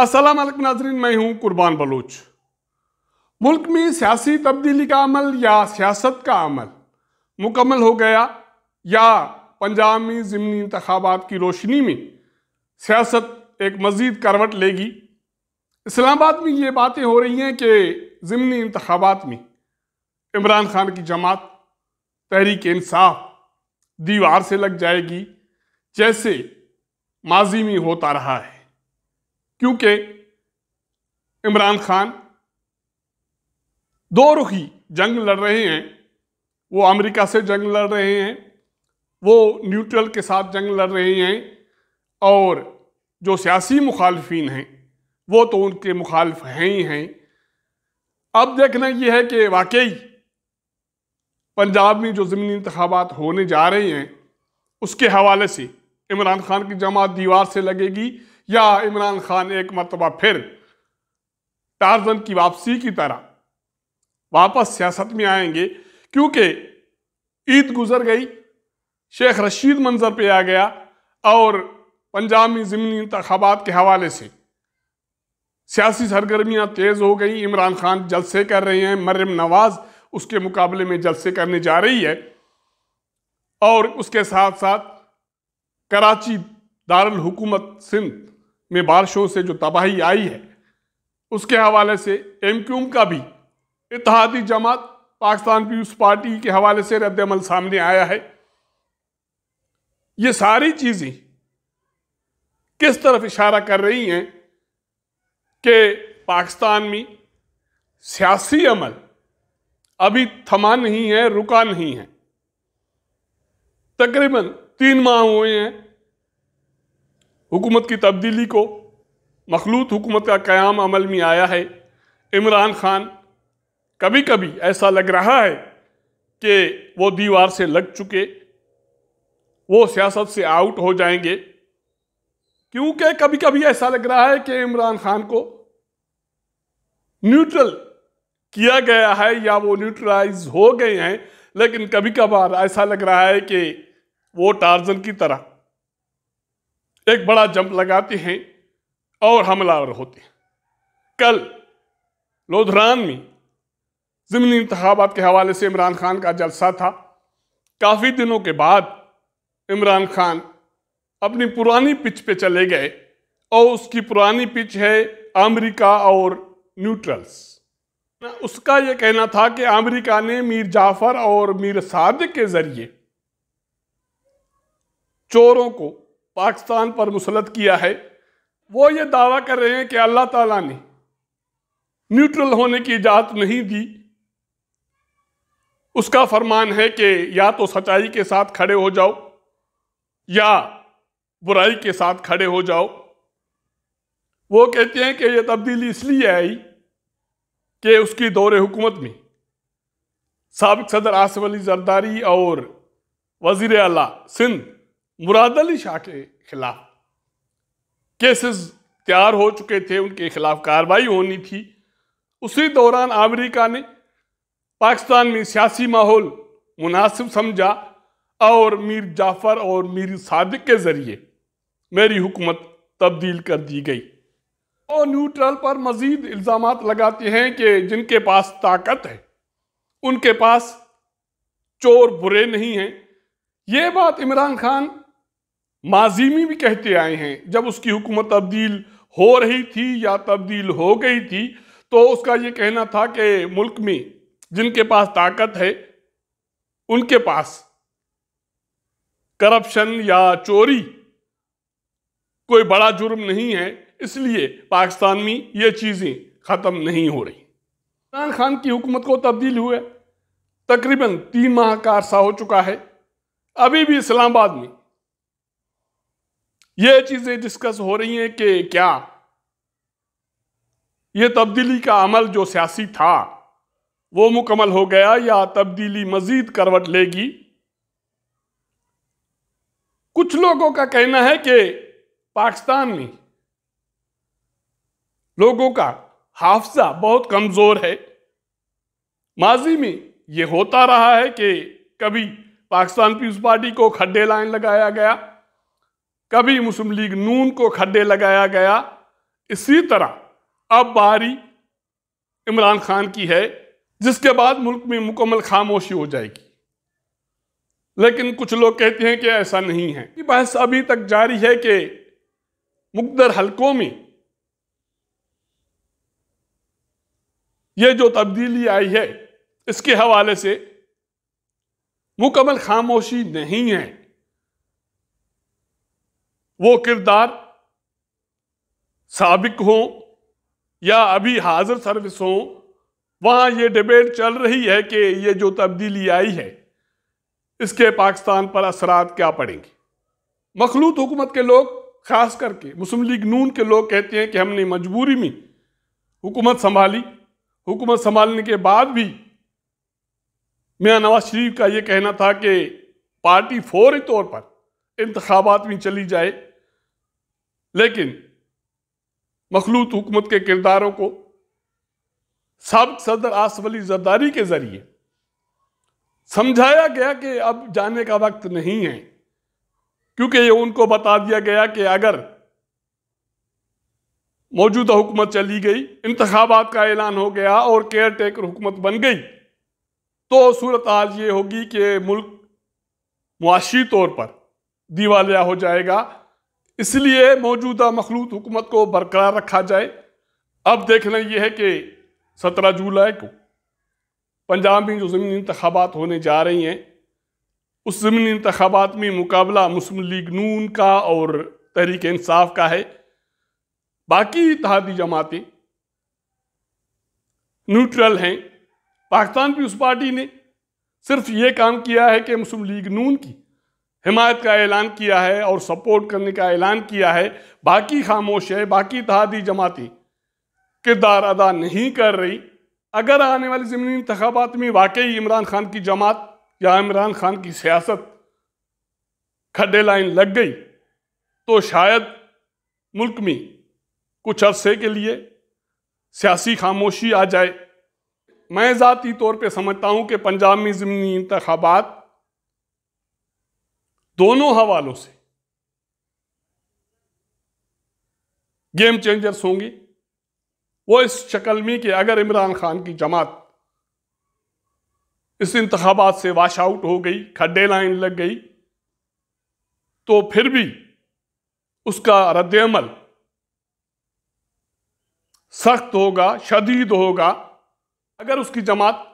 असलम नाजरीन मैं हूँ कुर्बान बलूच मुल्क में सियासी तब्दीली का अमल या सियासत का अमल मुकम्मल हो गया या पंजाब में ज़मनी इंतबात की रोशनी में सियासत एक मज़ीद करवट लेगी इस्लामाबाद में ये बातें हो रही हैं कि ज़मनी इंतबात में इमरान खान की जमात तहरीक इंसाफ दीवार से लग जाएगी जैसे माजी में होता रहा है क्योंकि इमरान खान दो रुखी जंग लड़ रहे हैं वो अमेरिका से जंग लड़ रहे हैं वो न्यूट्रल के साथ जंग लड़ रहे हैं और जो सियासी मुखालफन हैं वो तो उनके मुखालफ हैं ही हैं अब देखना यह है कि वाकई पंजाब में जो ज़मीनी इंतबात होने जा रहे हैं उसके हवाले से इमरान खान की जमात दीवार से लगेगी या इमरान खान एक मरतबा फिर टारजन की वापसी की तरह वापस सियासत में आएंगे क्योंकि ईद गुजर गई शेख रशीद मंजर पे आ गया और पंजाब में ज़मनी इंतबात के हवाले से सियासी सरगर्मियां तेज़ हो गई इमरान खान जलसे कर रहे हैं मरम नवाज़ उसके मुकाबले में जलसे करने जा रही है और उसके साथ साथ कराची दारुल हुकूमत सिंध में बारिशों से जो तबाही आई है उसके हवाले से एम क्यूम का भी इतिहादी जमात पाकिस्तान पीपल्स पार्टी के हवाले से रद्दमल सामने आया है ये सारी चीज़ें किस तरफ इशारा कर रही हैं कि पाकिस्तान में सियासी अमल अभी थमा नहीं है रुका नहीं है तकरीबन तीन माह हुए हैं हुकूमत की तब्दीली को मखलूत हुकूमत का क़्याम अमल में आया है इमरान खान कभी कभी ऐसा लग रहा है कि वो दीवार से लग चुके वो सियासत से आउट हो जाएंगे क्योंकि कभी कभी ऐसा लग रहा है कि इमरान खान को न्यूट्रल किया गया है या वो न्यूट्रलाइज हो गए हैं लेकिन कभी कभार ऐसा लग रहा है कि वो टार्जन की तरह एक बड़ा जंप लगाते हैं और हमलावर होते हैं कल लोधरान में ज़मीनी इंतबात के हवाले से इमरान खान का जलसा था काफ़ी दिनों के बाद इमरान खान अपनी पुरानी पिच पे चले गए और उसकी पुरानी पिच है अमेरिका और न्यूट्रल्स उसका यह कहना था कि अमेरिका ने मीर जाफर और मीर साद के ज़रिए चोरों को पाकिस्तान पर मुसलत किया है वो ये दावा कर रहे हैं कि अल्लाह ताला ने न्यूट्रल होने की इजाज़त नहीं दी उसका फरमान है कि या तो सच्चाई के साथ खड़े हो जाओ या बुराई के साथ खड़े हो जाओ वो कहते हैं कि यह तब्दीली इसलिए आई कि उसकी दौर हुकूमत में सबक सदर आसिफ अली जरदारी और वज़ी अला सिंध मुराद अली शाह के खिलाफ केसेस तैयार हो चुके थे उनके खिलाफ कार्रवाई होनी थी उसी दौरान अमेरिका ने पाकिस्तान में सियासी माहौल मुनासिब समझा और मीर जाफ़र और मीर सादिक के ज़रिए मेरी हुकूमत तब्दील कर दी गई और न्यूट्रल पर मज़ीद इल्ज़ाम लगाते हैं कि जिनके पास ताकत है उनके पास चोर बुरे नहीं हैं ये बात इमरान खान माजी में भी कहते आए हैं जब उसकी हुकूमत तब्दील हो रही थी या तब्दील हो गई थी तो उसका ये कहना था कि मुल्क में जिनके पास ताकत है उनके पास करप्शन या चोरी कोई बड़ा जुर्म नहीं है इसलिए पाकिस्तान में ये चीज़ें ख़त्म नहीं हो रही इमरान खान की हुकूमत को तब्दील हुए तकरीबन तीन माह का अरसा हो चुका है अभी भी इस्लामाबाद में ये चीज़ें डिस्कस हो रही हैं कि क्या ये तब्दीली का अमल जो सियासी था वो मुकम्मल हो गया या तब्दीली मजीद करवट लेगी कुछ लोगों का कहना है कि पाकिस्तान में लोगों का हाफजा बहुत कमज़ोर है माजी में यह होता रहा है कि कभी पाकिस्तान पीपल्स पार्टी को खड्डे लाइन लगाया गया कभी मुस्लिम लीग नून को खड्डे लगाया गया इसी तरह अब बारी इमरान खान की है जिसके बाद मुल्क में मुकम्मल खामोशी हो जाएगी लेकिन कुछ लोग कहते हैं कि ऐसा नहीं है ये बहस अभी तक जारी है कि मुकदर हलकों में ये जो तब्दीली आई है इसके हवाले से मुकम्मल खामोशी नहीं है वो किरदार सबक हों या अभी हाजिर सर्विस हों वहाँ ये डिबेट चल रही है कि ये जो तब्दीली आई है इसके पाकिस्तान पर असरात क्या पड़ेंगे मखलूत हुकूमत के लोग ख़ास करके मुस्लिम लीग नून के लोग कहते हैं कि हमने मजबूरी में हुकूमत संभाली हुकूमत संभालने के बाद भी मियाँ नवाज शरीफ का ये कहना था कि पार्टी फौरी तौर पर इंतबात में चली जाए लेकिन मखलूत हुकूमत के किरदारों को सबक सदर आसफ अली जरदारी के ज़रिए समझाया गया कि अब जाने का वक्त नहीं है क्योंकि ये उनको बता दिया गया कि अगर मौजूदा हुकूमत चली गई इंतबात का ऐलान हो गया और केयर टेकर हुकूमत बन गई तो सूरत आज ये होगी कि मुल्क मुआशी तौर पर दीवालिया हो जाएगा इसलिए मौजूदा मखलूत हुकूमत को बरकरार रखा जाए अब देखना यह है कि सत्रह जुलाई को पंजाब में जो ज़मीनी इंतबात होने जा रही हैं उस ज़मीनी इंतबात में मुकाबला मुस्लिम लीग नून का और तहरीक इंसाफ का है बाकी इतिहादी जमातें न्यूट्रल हैं पाकिस्तान पीपल्स पार्टी ने सिर्फ ये काम किया है कि मुस्लिम लीग नून की हिमायत का ऐलान किया है और सपोर्ट करने का ऐलान किया है बाकी खामोश है बाकी तहादी जमाती किरदार अदा नहीं कर रही अगर आने वाले ज़मीनी इंतबात में वाकई इमरान खान की जमात या इमरान खान की सियासत खड्डे लाइन लग गई तो शायद मुल्क में कुछ अरसे के लिए सियासी खामोशी आ जाए मैं ज़ाती तौर पर समझता हूँ कि पंजाब में ज़मीनी इंतबात दोनों हवालों से गेम चेंजर्स होंगे वो इस शक्ल में कि अगर इमरान खान की जमात इस इंतबात से वाश आउट हो गई खड्डे लाइन लग गई तो फिर भी उसका रद्दमल सख्त होगा शदीद होगा अगर उसकी जमात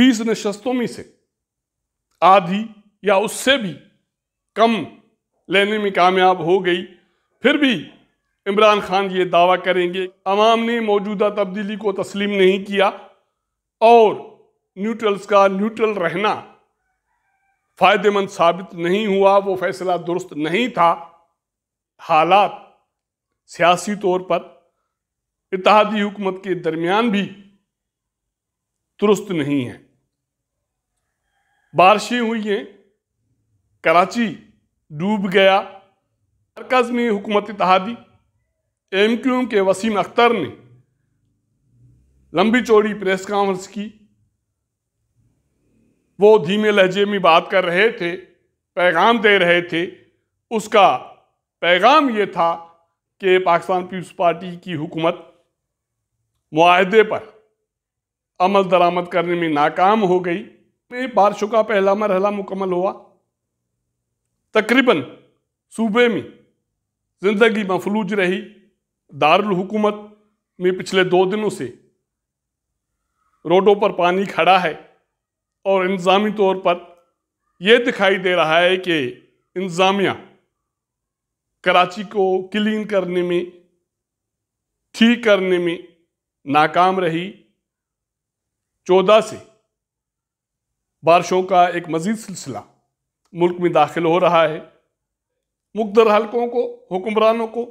बीस नशस्तों में से आधी या उससे भी कम लेने में कामयाब हो गई फिर भी इमरान खान ये दावा करेंगे अवाम ने मौजूदा तब्दीली को तस्लीम नहीं किया और न्यूट्रल्स का न्यूट्रल रहना फ़ायदेमंद साबित नहीं हुआ वो फैसला दुरुस्त नहीं था हालात सियासी तौर पर इतिहादी हुकूमत के दरमियान भी दुरुस्त नहीं है बारिशें हुई हैं कराची डूब गया मरकज़ में हुकूमत तहादी एम क्यू के वसीम अख्तर ने लंबी चौड़ी प्रेस कॉन्फ्रेंस की वो धीमे लहजे में बात कर रहे थे पैगाम दे रहे थे उसका पैगाम ये था कि पाकिस्तान पीपल्स पार्टी की हुकूमत माहदे पर अमल दरामद करने में नाकाम हो गई बारिशों का पहला मरहला मुकम्मल हुआ तकरीबन सूबे में ज़िंदगी मफलूज रही दारुल हुकूमत में पिछले दो दिनों से रोडों पर पानी खड़ा है और इंतज़ामी तौर पर यह दिखाई दे रहा है कि इंतज़ामिया कराची को क्लीन करने में ठीक करने में नाकाम रही चौदह से बारिशों का एक मज़ीद सिलसिला मुल्क में दाखिल हो रहा है मुकदर हल्कों को हुक्मरानों को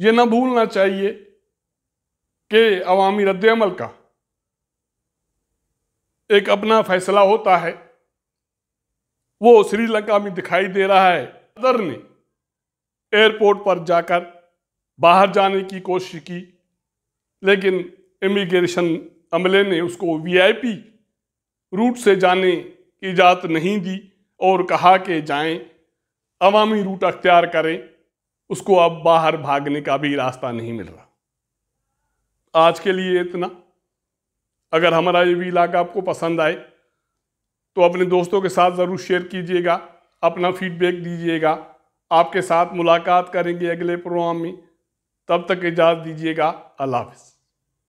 ये ना भूलना चाहिए कि अवामी रद्दमल का एक अपना फैसला होता है वो श्रीलंका में दिखाई दे रहा है सदर ने एयरपोर्ट पर जाकर बाहर जाने की कोशिश की लेकिन इमिग्रेशन अमले ने उसको वीआईपी रूट से जाने इजात नहीं दी और कहा कि जाएं अवामी रूट अख्तियार करें उसको अब बाहर भागने का भी रास्ता नहीं मिल रहा आज के लिए इतना अगर हमारा ये भी इलाका आपको पसंद आए तो अपने दोस्तों के साथ ज़रूर शेयर कीजिएगा अपना फीडबैक दीजिएगा आपके साथ मुलाकात करेंगे अगले प्रोग्राम में तब तक इजाज़त दीजिएगा अल्लाह हाफिज़